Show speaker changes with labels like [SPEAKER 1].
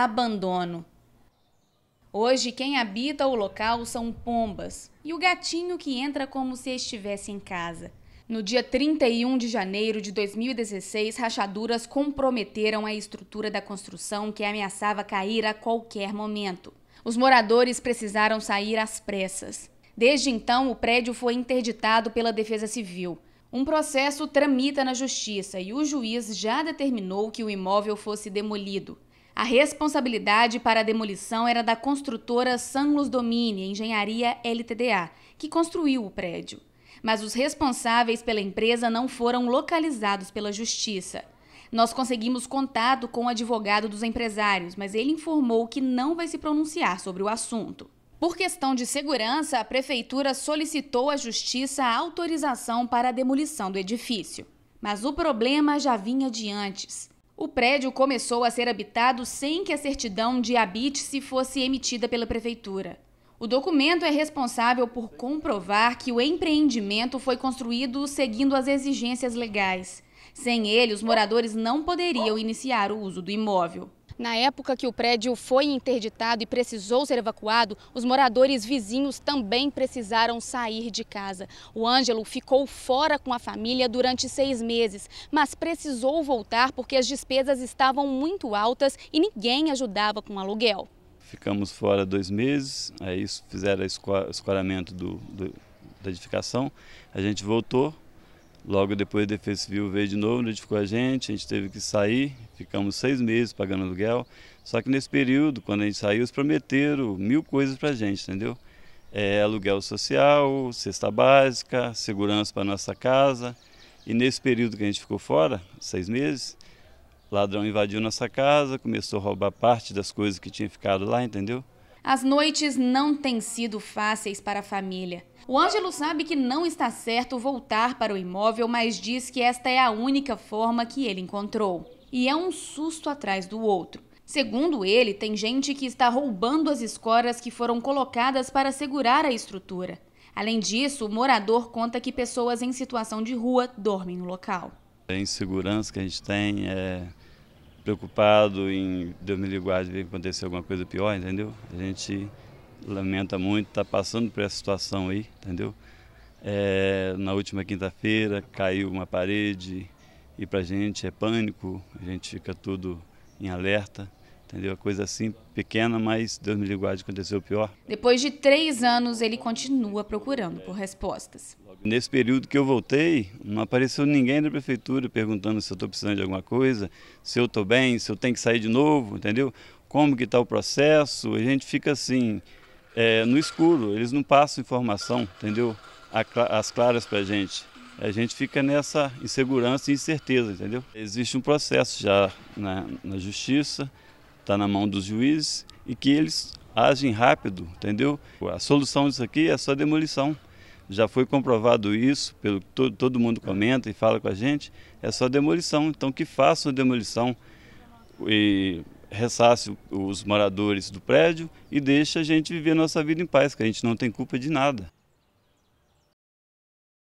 [SPEAKER 1] abandono. Hoje, quem habita o local são pombas e o gatinho que entra como se estivesse em casa. No dia 31 de janeiro de 2016, rachaduras comprometeram a estrutura da construção que ameaçava cair a qualquer momento. Os moradores precisaram sair às pressas. Desde então, o prédio foi interditado pela Defesa Civil. Um processo tramita na Justiça e o juiz já determinou que o imóvel fosse demolido. A responsabilidade para a demolição era da construtora Sanlos Domini Engenharia LTDA, que construiu o prédio. Mas os responsáveis pela empresa não foram localizados pela justiça. Nós conseguimos contato com o advogado dos empresários, mas ele informou que não vai se pronunciar sobre o assunto. Por questão de segurança, a prefeitura solicitou à justiça a autorização para a demolição do edifício. Mas o problema já vinha de antes. O prédio começou a ser habitado sem que a certidão de habite-se fosse emitida pela prefeitura. O documento é responsável por comprovar que o empreendimento foi construído seguindo as exigências legais. Sem ele, os moradores não poderiam iniciar o uso do imóvel. Na época que o prédio foi interditado e precisou ser evacuado, os moradores vizinhos também precisaram sair de casa. O Ângelo ficou fora com a família durante seis meses, mas precisou voltar porque as despesas estavam muito altas e ninguém ajudava com o aluguel.
[SPEAKER 2] Ficamos fora dois meses, aí fizeram o escoramento do, do, da edificação. A gente voltou, Logo depois a Defesa Civil veio de novo, notificou a gente, a gente teve que sair, ficamos seis meses pagando aluguel. Só que nesse período, quando a gente saiu, eles prometeram mil coisas para a gente, entendeu? É, aluguel social, cesta básica, segurança para nossa casa. E nesse período que a gente ficou fora, seis meses, ladrão invadiu nossa casa, começou a roubar parte das coisas que tinha ficado lá, entendeu?
[SPEAKER 1] As noites não têm sido fáceis para a família. O Ângelo sabe que não está certo voltar para o imóvel, mas diz que esta é a única forma que ele encontrou. E é um susto atrás do outro. Segundo ele, tem gente que está roubando as escoras que foram colocadas para segurar a estrutura. Além disso, o morador conta que pessoas em situação de rua dormem no local.
[SPEAKER 2] A insegurança que a gente tem é preocupado em Deus me ligar de acontecer alguma coisa pior, entendeu? A gente lamenta muito, está passando por essa situação aí, entendeu? É, na última quinta-feira caiu uma parede e para a gente é pânico, a gente fica tudo em alerta entendeu? Coisa assim pequena, mas Deus me ligou, aconteceu o pior.
[SPEAKER 1] Depois de três anos, ele continua procurando por respostas.
[SPEAKER 2] Nesse período que eu voltei, não apareceu ninguém da prefeitura perguntando se eu estou precisando de alguma coisa, se eu estou bem, se eu tenho que sair de novo, entendeu? Como que está o processo? A gente fica assim, é, no escuro, eles não passam informação, entendeu? As claras para a gente. A gente fica nessa insegurança e incerteza, entendeu? Existe um processo já na, na justiça, está na mão dos juízes e que eles agem rápido, entendeu? A solução disso aqui é só demolição. Já foi comprovado isso, pelo que todo, todo mundo comenta e fala com a gente, é só demolição. Então que façam a demolição e ressasse os moradores do prédio e deixa a gente viver a nossa vida em paz, que a gente não tem culpa de nada.